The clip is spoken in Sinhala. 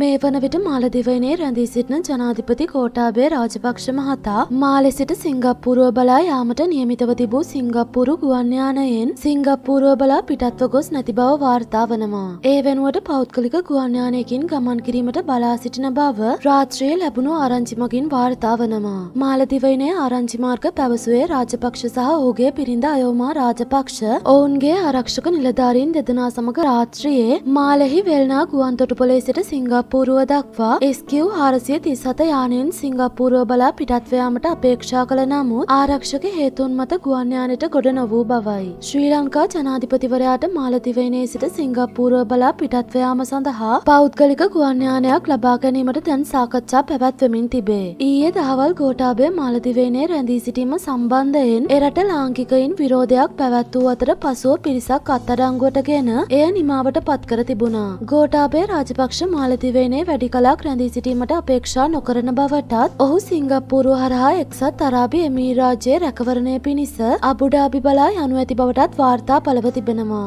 මේ වන විට මාලදිවයිනේ රැඳී සිටින ජනාධිපති කෝටාබේ රාජපක්ෂ මහතා මාලෙ සිට සිංගප්පුරුව බලා යාමට නියමිතව තිබූ සිංගප්පුරු ගුවන්යානයෙන් සිංගප්පුරුව බලා පිටත්ව ගොස් නැති බව වාර්තා වනවා. ඒ වෙනුවට පෞද්ගලික ගුවන්යානයකින් ගමන් කිරීමට බලා සිටින බව රාත්‍රියේ ලැබුණු ආරංචිමගින් වාර්තා වනවා. මාලදිවයිනේ ආරංචිමාර්ග පැවසුවේ රාජපක්ෂ සහ ඔහුගේ පිරිඳ අයෝමා රාජපක්ෂ ඔවුන්ගේ ආරක්ෂක නිලධාරීන් දෙදෙනා සමඟ රාත්‍රියේ මාලෙහි වෙල්නා ගුවන්තොටුපොලේ සිට සිංගප්පුරු සිංගප්පූරුව දක්වා ස්කව් හාරසිය තිසත යානයෙන් සිංගප්පූරුව බලා පිටත්වයාමට අපේක්ෂා කළ නමුත් ආරක්ෂක හේතුන් මත ගුවන්යානයට ගොඩ නොවූ බවයි. ශ්‍රී ලංකා ජනාධිපතිවරයාට මාලතිවයිනේ සිට සිංගප්පූරුව බලා පිටත්වයාම සඳහා පෞද්ගලික ගුවන්යානයක් ලබා ගැනීමට දැන් සාකච්ඡා පැවැත්වමින් තිබේ. ඊයේ දහවල් ගෝටාබේ මාලතිවයිනේ රැඳී සිටීම සම්බන්ධයෙන් එරට ලාංකිකයින් විරෝධයක් පැවැත් වූ අතර පසුව පිරිසක් අත්තරංගුවට ගෙන එය නිමාවට පත්කර තිබුණා. ගෝටාබේ රාජපක්ෂ මාලතිව දිවයිනේ වැඩි කලක් රැඳී සිටීමට අපේක්ෂා නොකරන බවටත් ඔහු සිංගප්පූරු හරහා එක්සත් අරාබි එමීරාජයේ රැකවරණය පිණිස අබුඩාබි බලා යනු ඇති බවටත් වාර්තා පළව තිබෙනවා.